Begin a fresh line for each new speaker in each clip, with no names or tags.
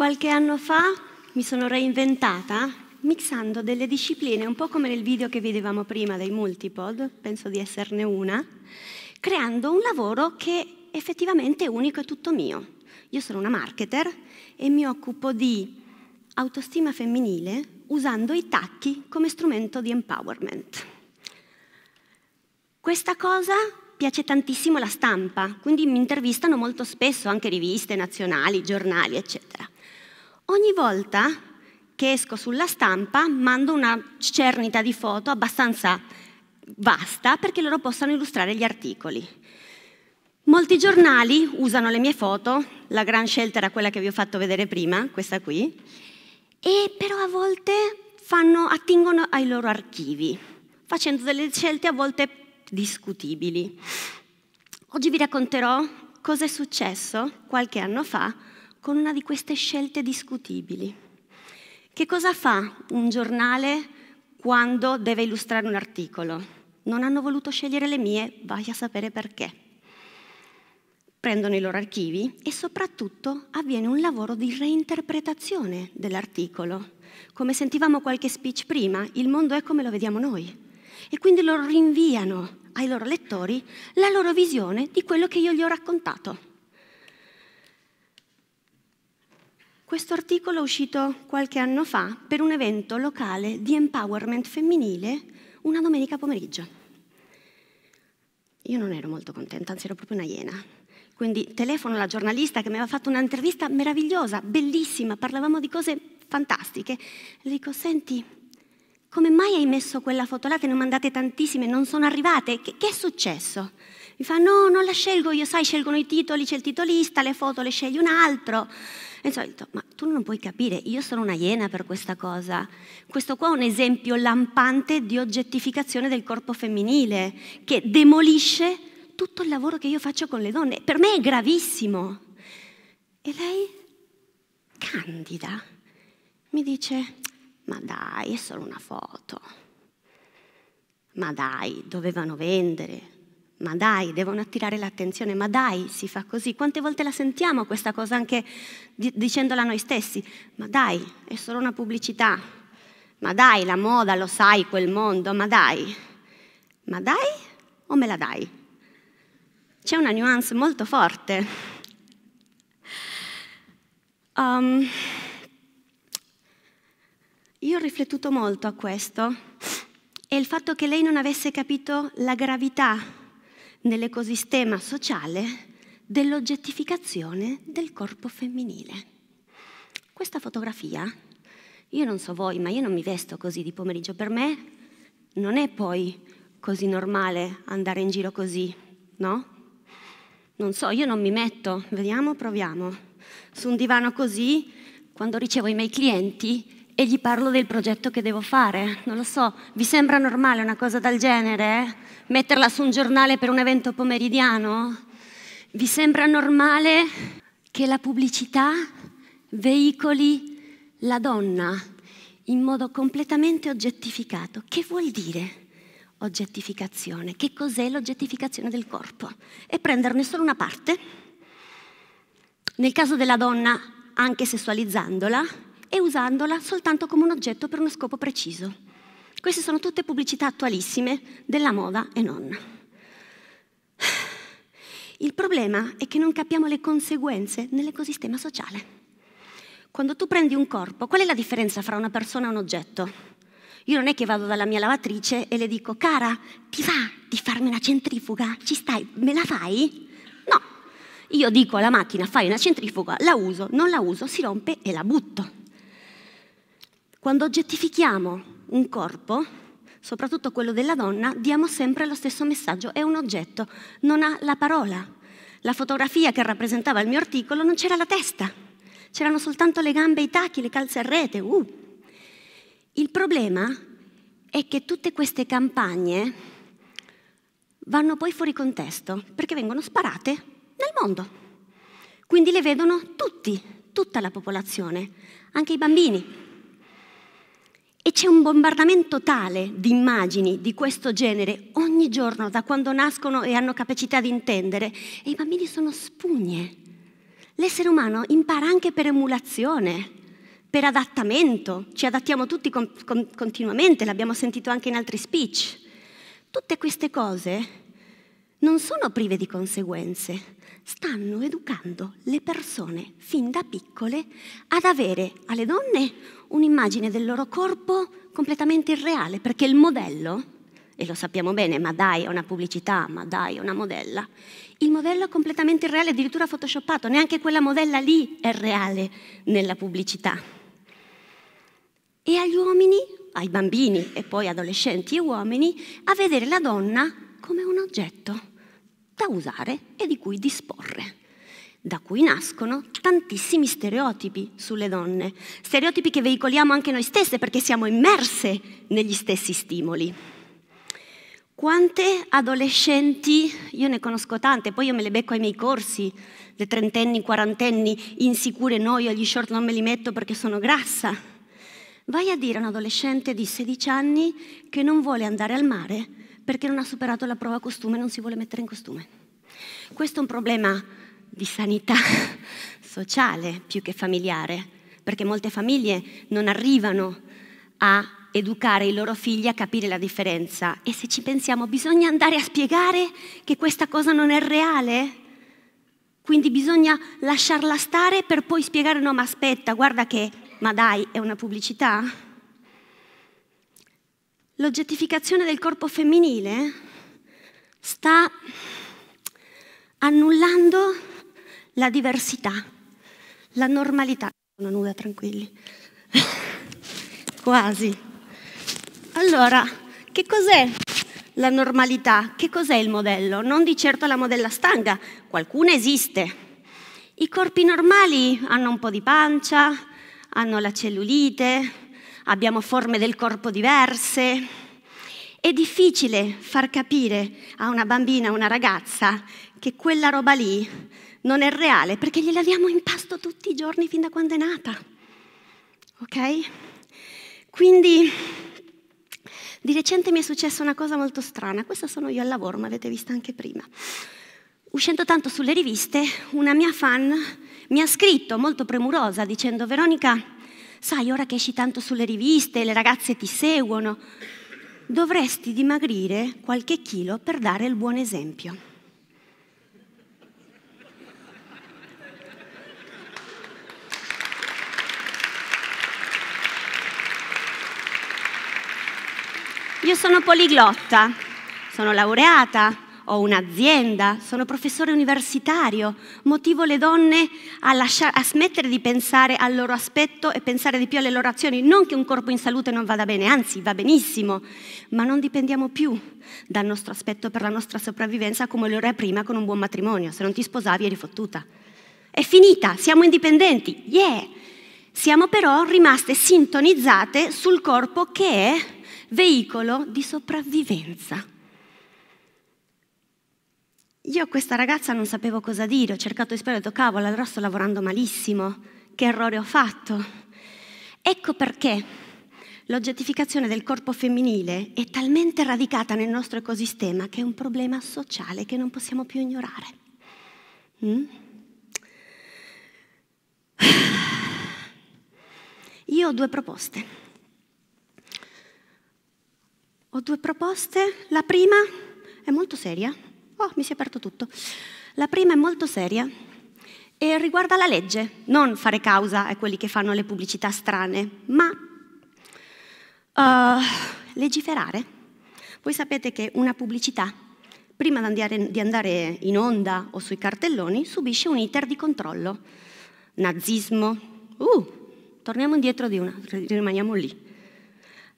Qualche anno fa mi sono reinventata mixando delle discipline, un po' come nel video che vedevamo prima dei multipod, penso di esserne una, creando un lavoro che effettivamente è unico e tutto mio. Io sono una marketer e mi occupo di autostima femminile usando i tacchi come strumento di empowerment. Questa cosa piace tantissimo la stampa, quindi mi intervistano molto spesso anche riviste nazionali, giornali, eccetera. Ogni volta che esco sulla stampa mando una cernita di foto abbastanza vasta perché loro possano illustrare gli articoli. Molti giornali usano le mie foto, la gran scelta era quella che vi ho fatto vedere prima, questa qui, e però a volte fanno, attingono ai loro archivi, facendo delle scelte a volte discutibili. Oggi vi racconterò cosa è successo qualche anno fa con una di queste scelte discutibili. Che cosa fa un giornale quando deve illustrare un articolo? Non hanno voluto scegliere le mie, vai a sapere perché. Prendono i loro archivi e soprattutto avviene un lavoro di reinterpretazione dell'articolo. Come sentivamo qualche speech prima, il mondo è come lo vediamo noi e quindi loro rinviano ai loro lettori la loro visione di quello che io gli ho raccontato. Questo articolo è uscito qualche anno fa per un evento locale di empowerment femminile una domenica pomeriggio. Io non ero molto contenta, anzi ero proprio una iena. Quindi telefono alla giornalista che mi aveva fatto un'intervista meravigliosa, bellissima, parlavamo di cose fantastiche. Le dico, senti, come mai hai messo quella foto là? Te ne ho mandate tantissime, non sono arrivate. Che, che è successo? Mi fa, no, non la scelgo io, sai, scelgono i titoli, c'è il titolista, le foto le scegli un altro. E insomma, detto, ma tu non puoi capire, io sono una iena per questa cosa. Questo qua è un esempio lampante di oggettificazione del corpo femminile, che demolisce tutto il lavoro che io faccio con le donne. Per me è gravissimo. E lei, candida, mi dice, ma dai, è solo una foto. Ma dai, dovevano vendere. Ma dai, devono attirare l'attenzione. Ma dai, si fa così. Quante volte la sentiamo questa cosa anche dicendola a noi stessi? Ma dai, è solo una pubblicità. Ma dai, la moda, lo sai, quel mondo. Ma dai. Ma dai o me la dai? C'è una nuance molto forte. Um, io ho riflettuto molto a questo e il fatto che lei non avesse capito la gravità nell'ecosistema sociale dell'oggettificazione del corpo femminile. Questa fotografia, io non so voi, ma io non mi vesto così di pomeriggio, per me non è poi così normale andare in giro così, no? Non so, io non mi metto, vediamo, proviamo, su un divano così, quando ricevo i miei clienti, e gli parlo del progetto che devo fare. Non lo so, vi sembra normale una cosa del genere? Eh? Metterla su un giornale per un evento pomeridiano? Vi sembra normale che la pubblicità veicoli la donna in modo completamente oggettificato? Che vuol dire oggettificazione? Che cos'è l'oggettificazione del corpo? E prenderne solo una parte. Nel caso della donna, anche sessualizzandola, e usandola soltanto come un oggetto per uno scopo preciso. Queste sono tutte pubblicità attualissime della moda e non. Il problema è che non capiamo le conseguenze nell'ecosistema sociale. Quando tu prendi un corpo, qual è la differenza fra una persona e un oggetto? Io non è che vado dalla mia lavatrice e le dico, cara, ti va di farmi una centrifuga? Ci stai? Me la fai? No. Io dico alla macchina, fai una centrifuga, la uso, non la uso, si rompe e la butto. Quando oggettifichiamo un corpo, soprattutto quello della donna, diamo sempre lo stesso messaggio. È un oggetto, non ha la parola. La fotografia che rappresentava il mio articolo non c'era la testa, c'erano soltanto le gambe, i tacchi, le calze a rete. Uh. Il problema è che tutte queste campagne vanno poi fuori contesto perché vengono sparate nel mondo. Quindi le vedono tutti, tutta la popolazione, anche i bambini. E c'è un bombardamento tale di immagini di questo genere ogni giorno da quando nascono e hanno capacità di intendere e i bambini sono spugne. L'essere umano impara anche per emulazione, per adattamento, ci adattiamo tutti con, con, continuamente, l'abbiamo sentito anche in altri speech. Tutte queste cose non sono prive di conseguenze, stanno educando le persone fin da piccole ad avere alle donne un'immagine del loro corpo completamente irreale, perché il modello, e lo sappiamo bene, ma dai, è una pubblicità, ma dai, è una modella, il modello è completamente irreale, addirittura photoshoppato, neanche quella modella lì è reale nella pubblicità. E agli uomini, ai bambini e poi adolescenti e uomini, a vedere la donna come un oggetto da usare e di cui disporre. Da cui nascono tantissimi stereotipi sulle donne, stereotipi che veicoliamo anche noi stesse perché siamo immerse negli stessi stimoli. Quante adolescenti, io ne conosco tante, poi io me le becco ai miei corsi, le trentenni, quarantenni, insicure, no, io gli short non me li metto perché sono grassa. Vai a dire a un adolescente di 16 anni che non vuole andare al mare perché non ha superato la prova costume e non si vuole mettere in costume. Questo è un problema di sanità sociale più che familiare, perché molte famiglie non arrivano a educare i loro figli a capire la differenza e se ci pensiamo bisogna andare a spiegare che questa cosa non è reale, quindi bisogna lasciarla stare per poi spiegare no ma aspetta, guarda che, ma dai, è una pubblicità l'oggettificazione del corpo femminile sta annullando la diversità, la normalità. Sono nuda, tranquilli. Quasi. Allora, che cos'è la normalità? Che cos'è il modello? Non di certo la modella stanga, qualcuna esiste. I corpi normali hanno un po' di pancia, hanno la cellulite, abbiamo forme del corpo diverse. È difficile far capire a una bambina, a una ragazza, che quella roba lì non è reale, perché gliela diamo in pasto tutti i giorni fin da quando è nata. Ok? Quindi di recente mi è successa una cosa molto strana, questa sono io al lavoro, ma avete vista anche prima. Uscendo tanto sulle riviste, una mia fan mi ha scritto molto premurosa dicendo Veronica, sai, ora che esci tanto sulle riviste, e le ragazze ti seguono, dovresti dimagrire qualche chilo per dare il buon esempio. Io sono poliglotta, sono laureata, ho un'azienda, sono professore universitario, motivo le donne a, lasciare, a, smettere di pensare al loro aspetto e pensare di più alle loro azioni, non che un corpo in salute non vada bene, anzi va benissimo, ma non dipendiamo più dal nostro aspetto per la nostra sopravvivenza come lo era prima con un buon matrimonio, se non ti sposavi eri fottuta. È finita, siamo indipendenti, yeah! Siamo però rimaste sintonizzate sul corpo che è veicolo di sopravvivenza. Io a questa ragazza non sapevo cosa dire, ho cercato di spiegare, ho detto cavolo, allora sto lavorando malissimo, che errore ho fatto. Ecco perché l'oggettificazione del corpo femminile è talmente radicata nel nostro ecosistema che è un problema sociale che non possiamo più ignorare. Mm? Io ho due proposte. Ho due proposte. La prima è molto seria, Oh, mi si è aperto tutto. La prima è molto seria e riguarda la legge, non fare causa a quelli che fanno le pubblicità strane, ma uh, legiferare. Voi sapete che una pubblicità, prima di andare in onda o sui cartelloni, subisce un iter di controllo. Nazismo, uh, torniamo indietro di una, rimaniamo lì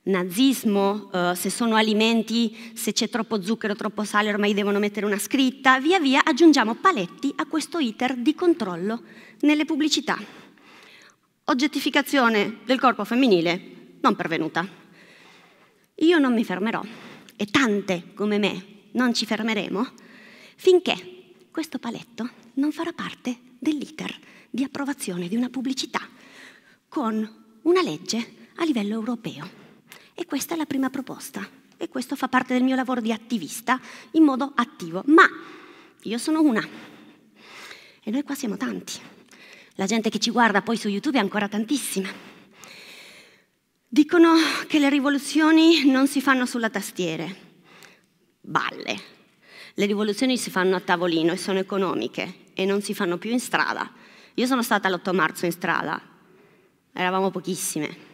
nazismo, eh, se sono alimenti, se c'è troppo zucchero, troppo sale, ormai devono mettere una scritta, via via aggiungiamo paletti a questo iter di controllo nelle pubblicità. Oggettificazione del corpo femminile non pervenuta. Io non mi fermerò e tante come me non ci fermeremo finché questo paletto non farà parte dell'iter di approvazione di una pubblicità con una legge a livello europeo. E questa è la prima proposta. E questo fa parte del mio lavoro di attivista in modo attivo. Ma io sono una. E noi qua siamo tanti. La gente che ci guarda poi su YouTube è ancora tantissima. Dicono che le rivoluzioni non si fanno sulla tastiere. Balle. Le rivoluzioni si fanno a tavolino e sono economiche e non si fanno più in strada. Io sono stata l'8 marzo in strada. Eravamo pochissime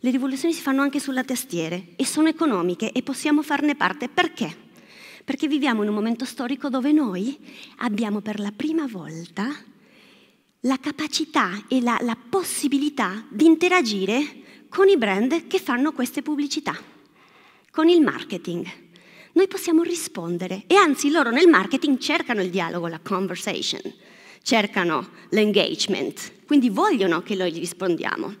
le rivoluzioni si fanno anche sulla tastiera e sono economiche e possiamo farne parte. Perché? Perché viviamo in un momento storico dove noi abbiamo per la prima volta la capacità e la, la possibilità di interagire con i brand che fanno queste pubblicità, con il marketing. Noi possiamo rispondere e anzi loro nel marketing cercano il dialogo, la conversation, cercano l'engagement, quindi vogliono che noi gli rispondiamo.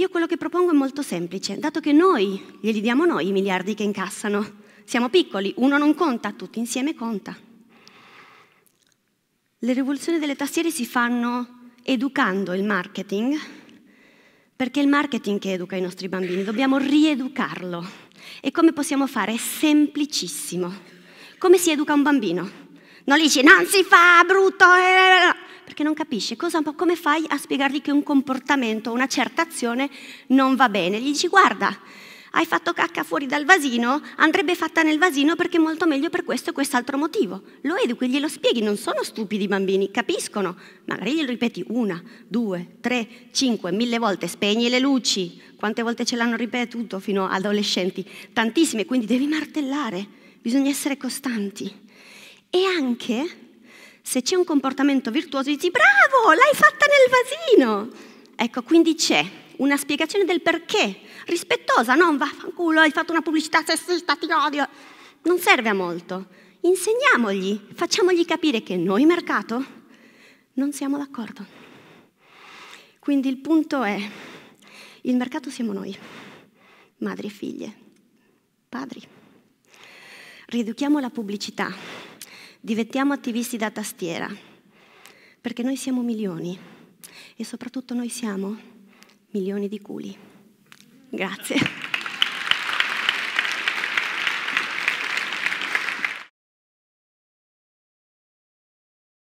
Io quello che propongo è molto semplice, dato che noi glieli diamo noi i miliardi che incassano. Siamo piccoli, uno non conta, tutti insieme conta. Le rivoluzioni delle tastiere si fanno educando il marketing, perché è il marketing che educa i nostri bambini, dobbiamo rieducarlo. E come possiamo fare? È semplicissimo. Come si educa un bambino? Non gli dici non si fa, brutto. Eh, eh, eh, eh" perché non capisce cosa, come fai a spiegargli che un comportamento, una certa azione non va bene. Gli dici guarda, hai fatto cacca fuori dal vasino, andrebbe fatta nel vasino perché è molto meglio per questo e quest'altro motivo. Lo educhi, glielo spieghi, non sono stupidi i bambini, capiscono. Magari glielo ripeti una, due, tre, cinque, mille volte, spegni le luci. Quante volte ce l'hanno ripetuto fino ad adolescenti? Tantissime, quindi devi martellare, bisogna essere costanti. E anche se c'è un comportamento virtuoso, dici bravo, l'hai fatta nel vasino. Ecco, quindi c'è una spiegazione del perché, rispettosa, non vaffanculo, hai fatto una pubblicità sessista, ti odio. Non serve a molto. Insegniamogli, facciamogli capire che noi mercato non siamo d'accordo. Quindi il punto è, il mercato siamo noi, madri e figlie, padri. Riduciamo la pubblicità diventiamo attivisti da tastiera, perché noi siamo milioni e soprattutto noi siamo milioni di culi. Grazie.